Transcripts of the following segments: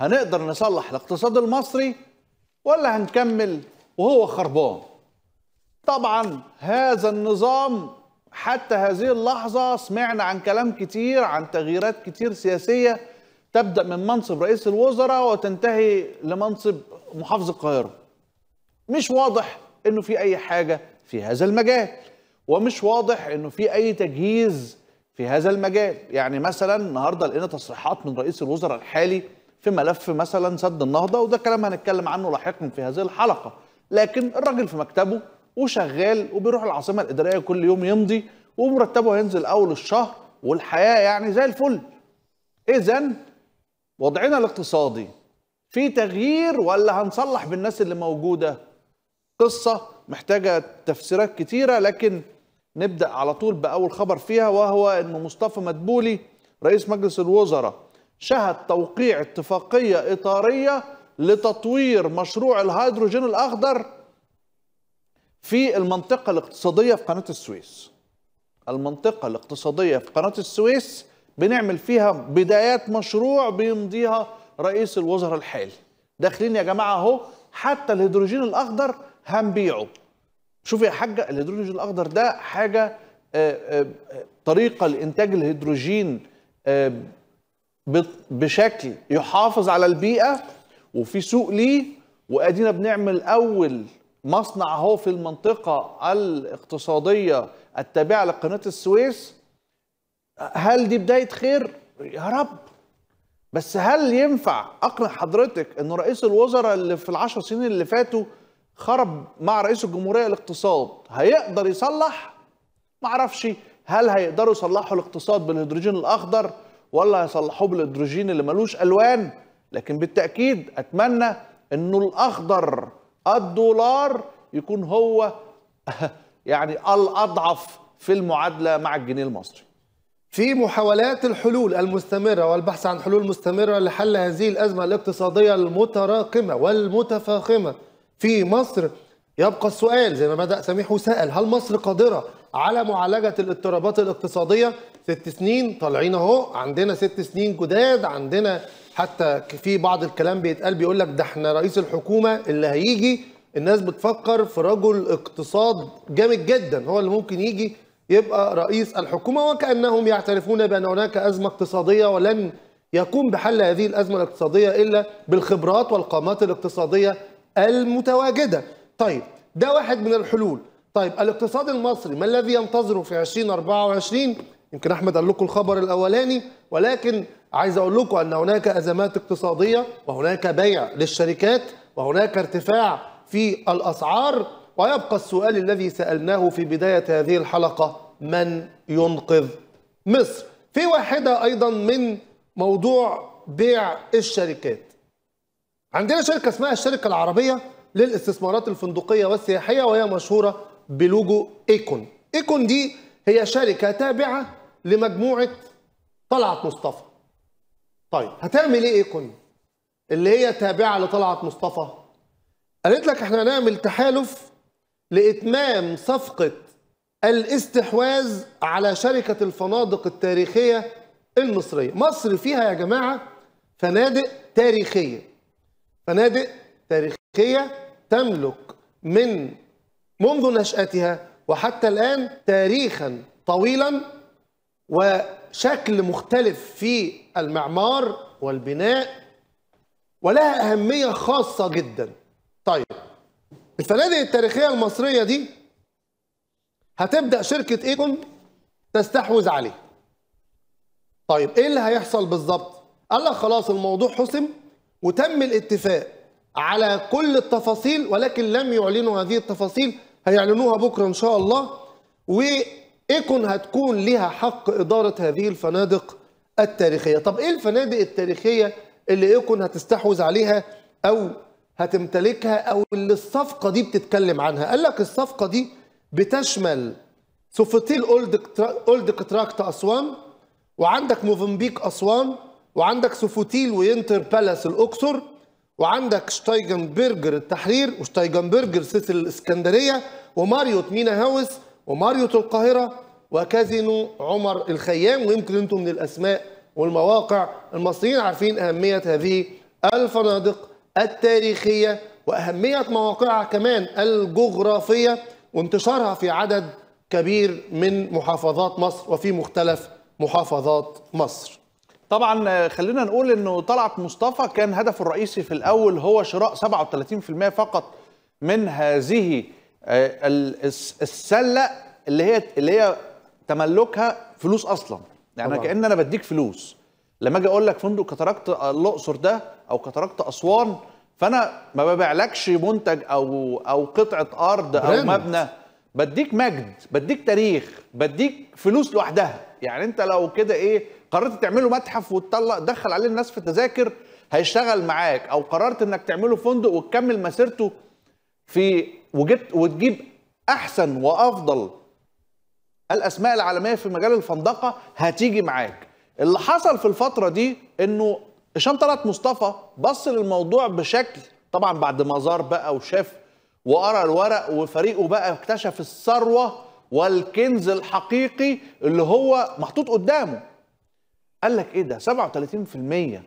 هنقدر نصلح الاقتصاد المصري ولا هنكمل وهو خربان طبعا هذا النظام حتى هذه اللحظة سمعنا عن كلام كتير عن تغييرات كتير سياسية تبدأ من منصب رئيس الوزراء وتنتهي لمنصب محافظ القاهرة مش واضح انه في اي حاجة في هذا المجال ومش واضح انه في اي تجهيز في هذا المجال يعني مثلا النهاردة لقينا تصريحات من رئيس الوزراء الحالي في ملف مثلا سد النهضه وده كلام هنتكلم عنه لاحقا في هذه الحلقه لكن الراجل في مكتبه وشغال وبيروح العاصمه الاداريه كل يوم يمضي ومرتبه هينزل اول الشهر والحياه يعني زي الفل اذا وضعنا الاقتصادي في تغيير ولا هنصلح بالناس اللي موجوده قصه محتاجه تفسيرات كتيره لكن نبدا على طول باول خبر فيها وهو ان مصطفى مدبولي رئيس مجلس الوزراء شهد توقيع اتفاقية إطارية لتطوير مشروع الهيدروجين الأخضر في المنطقة الاقتصادية في قناة السويس المنطقة الاقتصادية في قناة السويس بنعمل فيها بدايات مشروع بيمضيها رئيس الوزراء الحالي داخلين يا جماعة اهو حتى الهيدروجين الأخضر هنبيعه شوف يا حاجة الهيدروجين الأخضر ده حاجة آه، آه، طريقة لإنتاج الهيدروجين آه، بشكل يحافظ على البيئه وفي سوق ليه وادينا بنعمل اول مصنع اهو في المنطقه الاقتصاديه التابعه لقناه السويس هل دي بدايه خير يا رب بس هل ينفع اقنع حضرتك ان رئيس الوزراء اللي في العشر سنين اللي فاتوا خرب مع رئيس الجمهوريه الاقتصاد هيقدر يصلح معرفش هل هيقدروا يصلحوا الاقتصاد بالهيدروجين الاخضر ولا هيصلحوه بالهيدروجين اللي ملوش الوان لكن بالتاكيد اتمنى انه الاخضر الدولار يكون هو يعني الاضعف في المعادله مع الجنيه المصري في محاولات الحلول المستمرة والبحث عن حلول مستمرة لحل هذه الأزمة الاقتصادية المتراكمة والمتفاخمه في مصر يبقى السؤال زي ما بدأ سميح وسأل هل مصر قادرة على معالجة الاضطرابات الاقتصادية ست سنين طالعين اهو عندنا ست سنين جداد عندنا حتى في بعض الكلام بيتقال بيقول لك ده احنا رئيس الحكومه اللي هيجي الناس بتفكر في رجل اقتصاد جامد جدا هو اللي ممكن يجي يبقى رئيس الحكومه وكانهم يعترفون بان هناك ازمه اقتصاديه ولن يقوم بحل هذه الازمه الاقتصاديه الا بالخبرات والقامات الاقتصاديه المتواجده. طيب ده واحد من الحلول. طيب الاقتصاد المصري ما الذي ينتظره في 2024 يمكن احمد قال لكم الخبر الاولاني ولكن عايز اقول لكم ان هناك ازمات اقتصاديه وهناك بيع للشركات وهناك ارتفاع في الاسعار ويبقى السؤال الذي سالناه في بدايه هذه الحلقه من ينقذ مصر في واحده ايضا من موضوع بيع الشركات عندنا شركه اسمها الشركه العربيه للاستثمارات الفندقيه والسياحيه وهي مشهوره بلوجو ايكون ايكون دي هي شركة تابعة لمجموعه طلعت مصطفى طيب هتعمل ايه ايكون اللي هي تابعه لطلعت مصطفى قالت لك احنا هنعمل تحالف لاتمام صفقه الاستحواذ على شركه الفنادق التاريخيه المصريه مصر فيها يا جماعه فنادق تاريخيه فنادق تاريخيه تملك من منذ نشاتها وحتى الان تاريخا طويلا وشكل مختلف في المعمار والبناء ولها أهمية خاصة جدا طيب الفنادق التاريخية المصرية دي هتبدأ شركة ايكون تستحوذ عليه طيب ايه اللي هيحصل بالظبط قال لك خلاص الموضوع حسم وتم الاتفاق على كل التفاصيل ولكن لم يعلنوا هذه التفاصيل هيعلنوها بكره ان شاء الله و ايكون هتكون ليها حق اداره هذه الفنادق التاريخيه طب ايه الفنادق التاريخيه اللي ايكون هتستحوذ عليها او هتمتلكها او اللي الصفقه دي بتتكلم عنها قال لك الصفقه دي بتشمل سوفوتيل اولد كتراكت اسوان وعندك موفنبيك اسوان وعندك سوفوتيل وينتر بالاس الاقصر وعندك شتايجن برجر التحرير وشتايجن برجر سيسل الاسكندريه وماريوت مينا هاوس وماريوت القاهرة وكازينو عمر الخيام ويمكن انتم من الاسماء والمواقع المصريين عارفين اهمية هذه الفنادق التاريخية واهمية مواقعها كمان الجغرافية وانتشارها في عدد كبير من محافظات مصر وفي مختلف محافظات مصر طبعا آه، خلينا نقول انه طلعت مصطفى كان هدفه الرئيسي في الاول هو شراء 37% فقط من هذه آه، السله اللي هي اللي هي تملكها فلوس اصلا يعني طبعا. كان انا بديك فلوس لما اجي اقول لك فندق كتركت الاقصر ده او كتركت اسوان فانا ما ببيعلكش منتج او او قطعه ارض او برند. مبنى بديك مجد بديك تاريخ بديك فلوس لوحدها يعني انت لو كده ايه قررت تعمله متحف وتطلع تدخل عليه الناس في التذاكر هيشتغل معاك او قررت انك تعمله فندق وتكمل مسيرته في وجبت وتجيب احسن وافضل الاسماء العالميه في مجال الفندقه هتيجي معاك اللي حصل في الفتره دي انه هشام طلعت مصطفى بص للموضوع بشكل طبعا بعد ما زار بقى وشاف وقرا الورق وفريقه بقى اكتشف الثروه والكنز الحقيقي اللي هو محطوط قدامه قال لك ايه ده 37%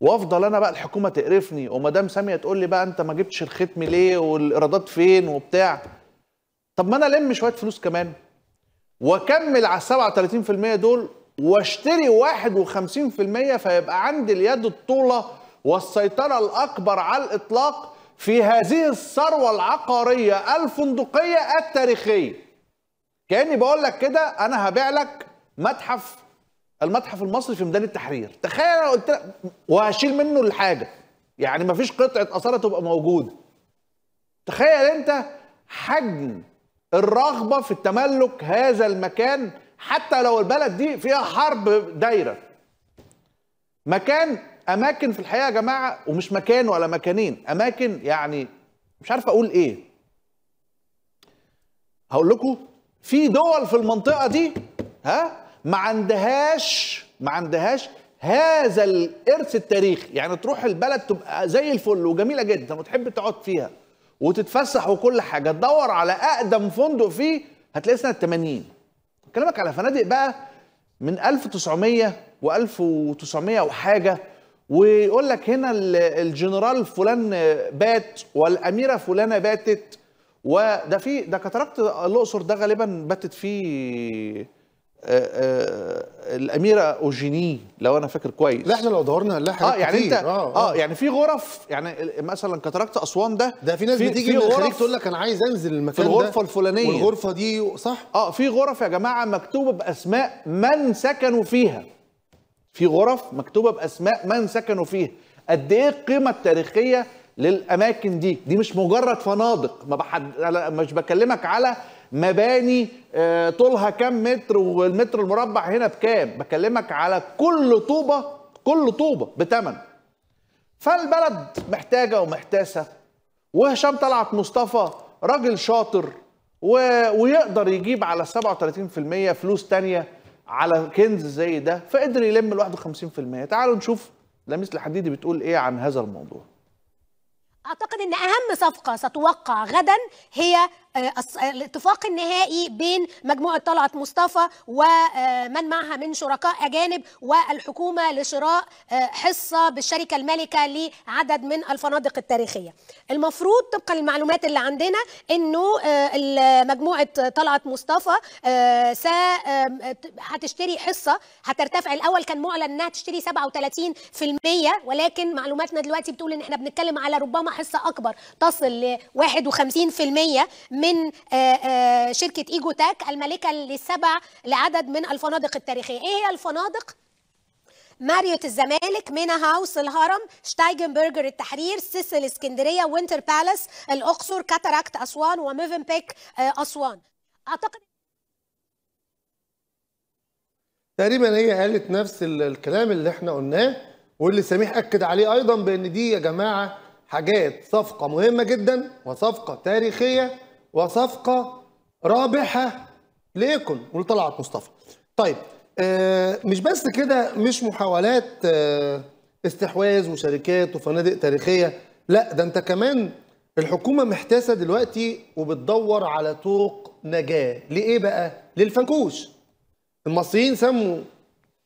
وافضل انا بقى الحكومه تقرفني ومدام ساميه تقول لي بقى انت ما جبتش الختم ليه والايرادات فين وبتاع طب ما انا الم شويه فلوس كمان واكمل على ال 37% دول واشتري 51% فيبقى عندي اليد الطوله والسيطره الاكبر على الاطلاق في هذه الثروه العقاريه الفندقيه التاريخيه كاني بقول لك كده انا هبيع لك متحف المتحف المصري في ميدان التحرير تخيل انا قلت لك وهشيل منه الحاجه يعني ما فيش قطعه اثار تبقى موجوده تخيل انت حجم الرغبه في التملك هذا المكان حتى لو البلد دي فيها حرب دايره مكان اماكن في الحقيقه يا جماعه ومش مكان ولا مكانين اماكن يعني مش عارف اقول ايه هقول لكم في دول في المنطقه دي ها ما عندهاش ما عندهاش هذا الارث التاريخي يعني تروح البلد تبقى زي الفل وجميله جدا وتحب تقعد فيها وتتفسح وكل حاجه تدور على اقدم فندق فيه هتلاقي سنه 80 كلامك على فنادق بقى من 1900 و1900 وحاجه ويقول لك هنا الجنرال فلان بات والاميره فلانه باتت وده في ده كتركت الاقصر ده غالبا باتت فيه آه، آه، الاميره اوجيني لو انا فاكر كويس لا احنا لو دورنا هنلاقي حاجات اه يعني كتير. انت آه،, آه, اه يعني في غرف يعني مثلا كتركت اسوان ده ده في ناس في بتيجي في غرف تقول لك انا عايز انزل المكان في الغرفه ده الفلانيه والغرفه دي صح اه في غرف يا جماعه مكتوبه باسماء من سكنوا فيها في غرف مكتوبه باسماء من سكنوا فيها قد ايه القيمه التاريخيه للاماكن دي دي مش مجرد فنادق ما بحد مش بكلمك على مباني آه، طولها كام متر والمتر المربع هنا بكام بكلمك على كل طوبه كل طوبه بتمن فالبلد محتاجه ومحتاسه وهشام طلعت مصطفى راجل شاطر و... ويقدر يجيب على 37% فلوس تانية على كنز زي ده فقدر يلم ال 51% تعالوا نشوف لميس الحديدي بتقول ايه عن هذا الموضوع اعتقد ان اهم صفقه ستوقع غدا هي آه، آه، الاتفاق النهائي بين مجموعه طلعت مصطفى ومن آه، معها من شركاء اجانب والحكومه لشراء حصه بالشركه المالكه لعدد من الفنادق التاريخيه. المفروض طبقا للمعلومات اللي عندنا انه مجموعه طلعت مصطفى هتشتري حصه هترتفع الاول كان معلن انها تشتري 37% ولكن معلوماتنا دلوقتي بتقول ان احنا بنتكلم على ربما حصه اكبر تصل ل 51% من آه، آه، شركه ايجو تاك المالكه لسبع لعدد من الفنادق التاريخيه ايه هي الفنادق ماريوت الزمالك مينا هاوس الهرم شتايجنبرجر التحرير سيسل اسكندريه وينتر بالاس الاقصر كاتاراكت اسوان وميفن بيك آه، اسوان اعتقد تقريبا هي قالت نفس الكلام اللي احنا قلناه واللي سميح اكد عليه ايضا بان دي يا جماعه حاجات صفقة مهمة جدا وصفقة تاريخية وصفقة رابحة ليكن ولطلعت مصطفى طيب آه، مش بس كده مش محاولات آه، استحواذ وشركات وفنادق تاريخية لا ده انت كمان الحكومة محتاسة دلوقتي وبتدور على طرق نجاة لإيه بقى؟ للفنكوش المصريين سموا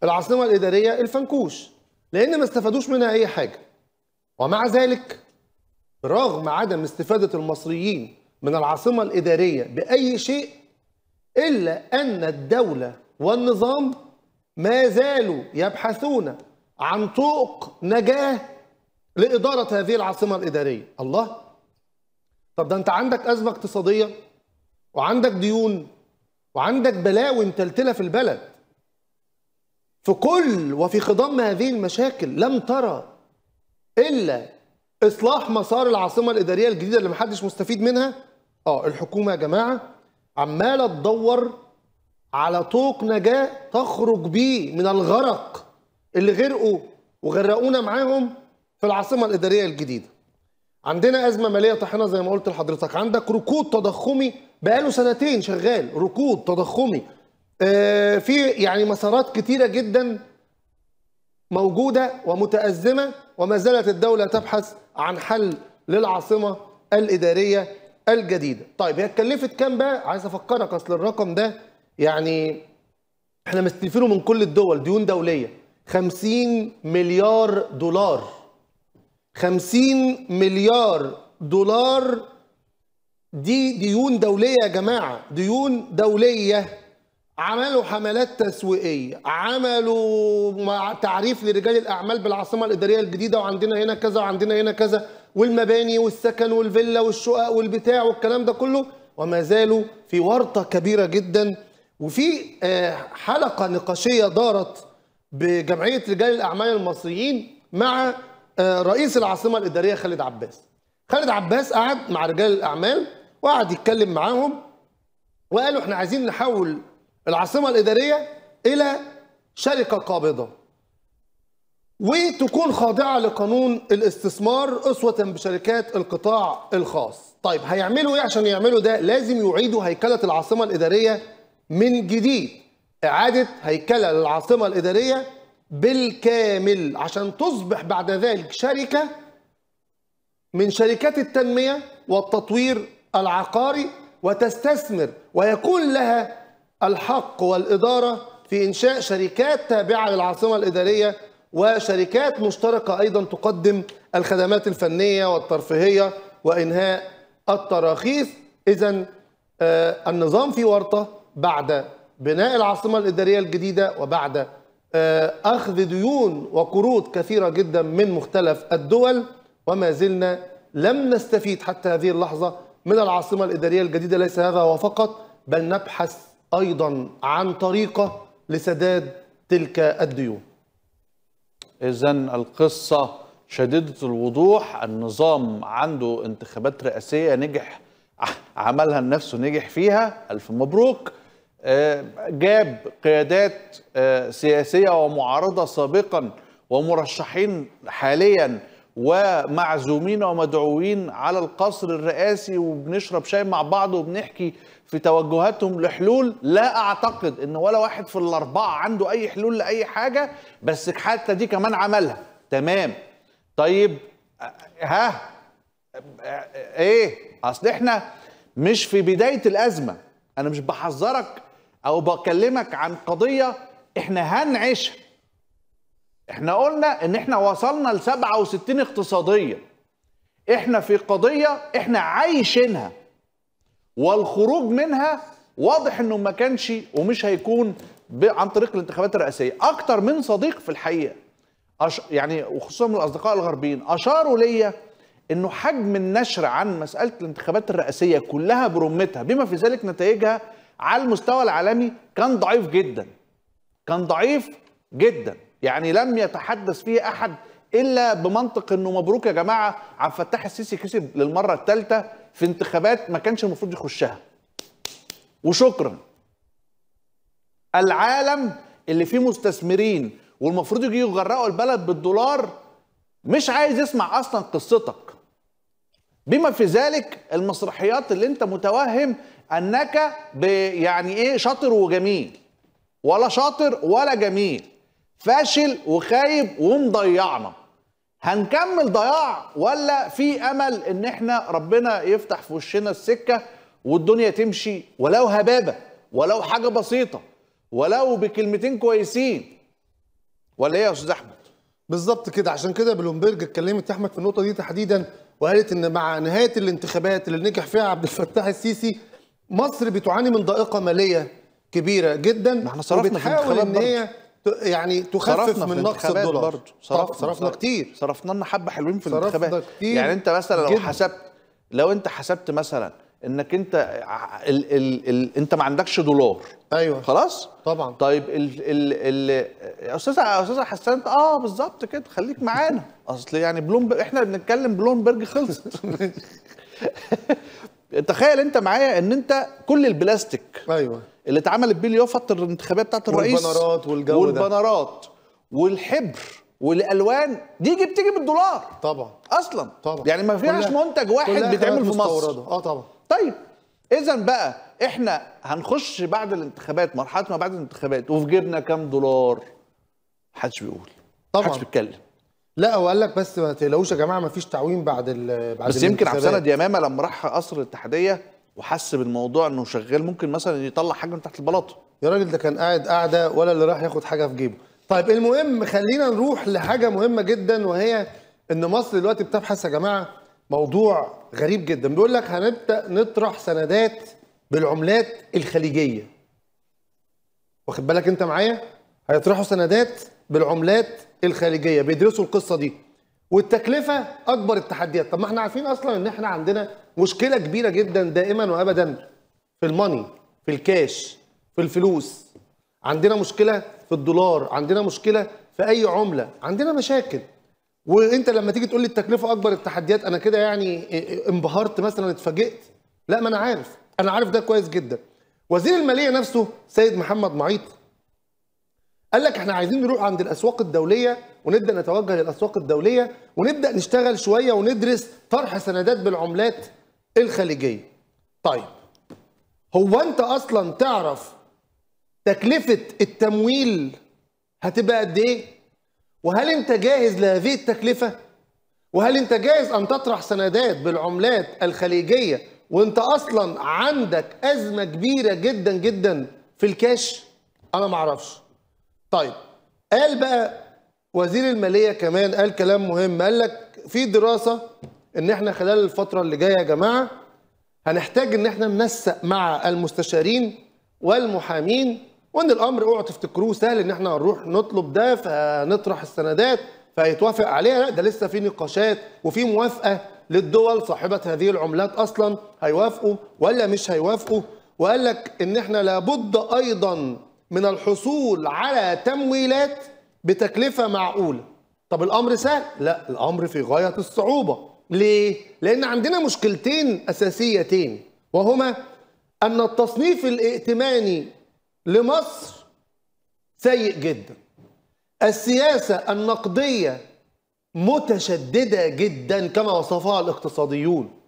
العاصمة الإدارية الفنكوش لأن ما استفادوش منها أي حاجة ومع ذلك رغم عدم استفادة المصريين من العاصمة الإدارية بأي شيء إلا أن الدولة والنظام ما زالوا يبحثون عن طوق نجاة لإدارة هذه العاصمة الإدارية الله طب ده أنت عندك أزمة اقتصادية وعندك ديون وعندك بلاوي متلتلة في البلد في كل وفي خضم هذه المشاكل لم ترى إلا اصلاح مسار العاصمه الاداريه الجديده اللي محدش مستفيد منها اه الحكومه يا جماعه عماله تدور على طوق نجاه تخرج بيه من الغرق اللي غرقوا وغرقونا معاهم في العاصمه الاداريه الجديده عندنا ازمه ماليه طاحنه زي ما قلت لحضرتك عندك ركود تضخمي بقاله سنتين شغال ركود تضخمي آه في يعني مسارات كتيره جدا موجوده ومتازمه وما زالت الدوله تبحث عن حل للعاصمه الاداريه الجديده طيب هي اتكلفت كام بقى عايز افكرك اصل الرقم ده يعني احنا مستلفينه من كل الدول ديون دوليه 50 مليار دولار 50 مليار دولار دي ديون دوليه يا جماعه ديون دوليه عملوا حملات تسويقيه عملوا تعريف لرجال الاعمال بالعاصمه الاداريه الجديده وعندنا هنا كذا وعندنا هنا كذا والمباني والسكن والفيلا والشقق والبتاع والكلام ده كله وما زالوا في ورطه كبيره جدا وفي آه، حلقه نقاشيه دارت بجمعيه رجال الاعمال المصريين مع آه، رئيس العاصمه الاداريه خالد عباس خالد عباس قعد مع رجال الاعمال وقعد يتكلم معاهم وقالوا احنا عايزين نحول العاصمه الاداريه الى شركه قابضه وتكون خاضعه لقانون الاستثمار اسوه بشركات القطاع الخاص طيب هيعملوا ايه عشان يعملوا ده لازم يعيدوا هيكله العاصمه الاداريه من جديد اعاده هيكله للعاصمه الاداريه بالكامل عشان تصبح بعد ذلك شركه من شركات التنميه والتطوير العقاري وتستثمر ويكون لها الحق والإدارة في إنشاء شركات تابعة للعاصمة الإدارية وشركات مشتركة أيضا تقدم الخدمات الفنية والترفيهية وإنهاء التراخيص إذا آه، النظام في ورطة بعد بناء العاصمة الإدارية الجديدة وبعد آه، أخذ ديون وقروض كثيرة جدا من مختلف الدول وما زلنا لم نستفيد حتى هذه اللحظة من العاصمة الإدارية الجديدة ليس هذا هو فقط بل نبحث ايضا عن طريقه لسداد تلك الديون اذا القصه شديده الوضوح النظام عنده انتخابات رئاسيه نجح عملها لنفسه نجح فيها الف مبروك آه، جاب قيادات آه، سياسيه ومعارضه سابقا ومرشحين حاليا ومعزومين ومدعوين على القصر الرئاسي وبنشرب شاي مع بعض وبنحكي في توجهاتهم لحلول لا اعتقد ان ولا واحد في الاربعه عنده اي حلول لاي حاجه بس حتى دي كمان عملها تمام طيب ها ايه اصل احنا مش في بدايه الازمه انا مش بحذرك او بكلمك عن قضيه احنا هنعيشها احنا قلنا ان احنا وصلنا ل 67 اقتصاديه احنا في قضيه احنا عايشينها والخروج منها واضح انه ما كانش ومش هيكون عن طريق الانتخابات الرئاسيه اكتر من صديق في الحقيقه أش... يعني وخصوصا من الاصدقاء الغربيين اشاروا ليا انه حجم النشر عن مساله الانتخابات الرئاسيه كلها برمتها بما في ذلك نتائجها على المستوى العالمي كان ضعيف جدا كان ضعيف جدا يعني لم يتحدث فيه احد الا بمنطق انه مبروك يا جماعه عبد الفتاح السيسي كسب للمره الثالثه في انتخابات ما كانش المفروض يخشها وشكرا العالم اللي فيه مستثمرين والمفروض يجي يغرقوا البلد بالدولار مش عايز يسمع اصلا قصتك بما في ذلك المسرحيات اللي انت متوهم انك يعني ايه شاطر وجميل ولا شاطر ولا جميل فاشل وخايب ومضيعنا هنكمل ضياع ولا في امل ان احنا ربنا يفتح في وشنا السكه والدنيا تمشي ولو هبابه ولو حاجه بسيطه ولو بكلمتين كويسين ولا ايه يا استاذ احمد بالظبط كده عشان كده بلومبرج اتكلمت يا احمد في النقطه دي تحديدا وقالت ان مع نهايه الانتخابات اللي نجح فيها عبد الفتاح السيسي مصر بتعاني من ضائقه ماليه كبيره جدا ما احنا صرفنا وبتحاول ان هي يعني تخفف من نقص الدولار برضو. صرفنا, صرفنا كتير صرفنا لنا حبه حلوين في الانتخابات كتير يعني انت مثلا لو حسبت لو انت حسبت مثلا انك انت ال ال ال انت ما عندكش دولار ايوه خلاص طبعا طيب ال ال ال استاذ استاذ حسان انت اه بالظبط كده خليك معانا اصل يعني بلومبرج احنا بنتكلم بلومبرج خلصت تخيل انت معايا ان انت كل البلاستيك ايوه اللي اتعملت بيه اليوفط الانتخابيه بتاعت الرئيس والبنرات والجو والبنرات ده. والحبر والالوان دي بتيجي بالدولار طبعا اصلا طبعا يعني ما فيهاش منتج واحد بيتعمل في مصر اه طبعا طيب اذا بقى احنا هنخش بعد الانتخابات مرحله ما بعد الانتخابات وفي جيبنا كام دولار محدش بيقول طبعا محدش بيتكلم لا هو قال لك بس ما تقلقوش يا جماعه ما فيش تعويم بعد ال بعد بس يمكن عبد السند يمامه لما راح قصر الاتحاديه وحس بالموضوع انه شغال ممكن مثلا يطلع حاجه من تحت البلاطه يا راجل ده كان قاعد قاعده ولا اللي راح ياخد حاجه في جيبه طيب المهم خلينا نروح لحاجه مهمه جدا وهي ان مصر دلوقتي بتبحث يا جماعه موضوع غريب جدا بيقول لك هنبدا نطرح سندات بالعملات الخليجيه واخد بالك انت معايا هيطرحوا سندات بالعملات الخارجيه بيدرسوا القصه دي والتكلفه اكبر التحديات طب ما احنا عارفين اصلا ان احنا عندنا مشكله كبيره جدا دائما وابدا في الماني في الكاش في الفلوس عندنا مشكله في الدولار عندنا مشكله في اي عمله عندنا مشاكل وانت لما تيجي تقول لي التكلفه اكبر التحديات انا كده يعني انبهرت مثلا اتفاجئت لا ما انا عارف انا عارف ده كويس جدا وزير الماليه نفسه سيد محمد معيط قال لك احنا عايزين نروح عند الاسواق الدوليه ونبدا نتوجه للاسواق الدوليه ونبدا نشتغل شويه وندرس طرح سندات بالعملات الخليجيه. طيب هو انت اصلا تعرف تكلفه التمويل هتبقى قد ايه؟ وهل انت جاهز لهذه التكلفه؟ وهل انت جاهز ان تطرح سندات بالعملات الخليجيه وانت اصلا عندك ازمه كبيره جدا جدا في الكاش؟ انا معرفش. طيب قال بقى وزير الماليه كمان قال كلام مهم قال لك في دراسه ان احنا خلال الفتره اللي جايه يا جماعه هنحتاج ان احنا ننسق مع المستشارين والمحامين وان الامر اوعوا تفتكروه سهل ان احنا هنروح نطلب ده فنطرح السندات فيتوافق عليها لا ده لسه في نقاشات وفي موافقه للدول صاحبه هذه العملات اصلا هيوافقوا ولا مش هيوافقوا وقال لك ان احنا لابد ايضا من الحصول على تمويلات بتكلفة معقولة طب الأمر سهل؟ لا الأمر في غاية الصعوبة ليه؟ لأن عندنا مشكلتين أساسيتين وهما أن التصنيف الائتماني لمصر سيء جدا السياسة النقدية متشددة جدا كما وصفها الاقتصاديون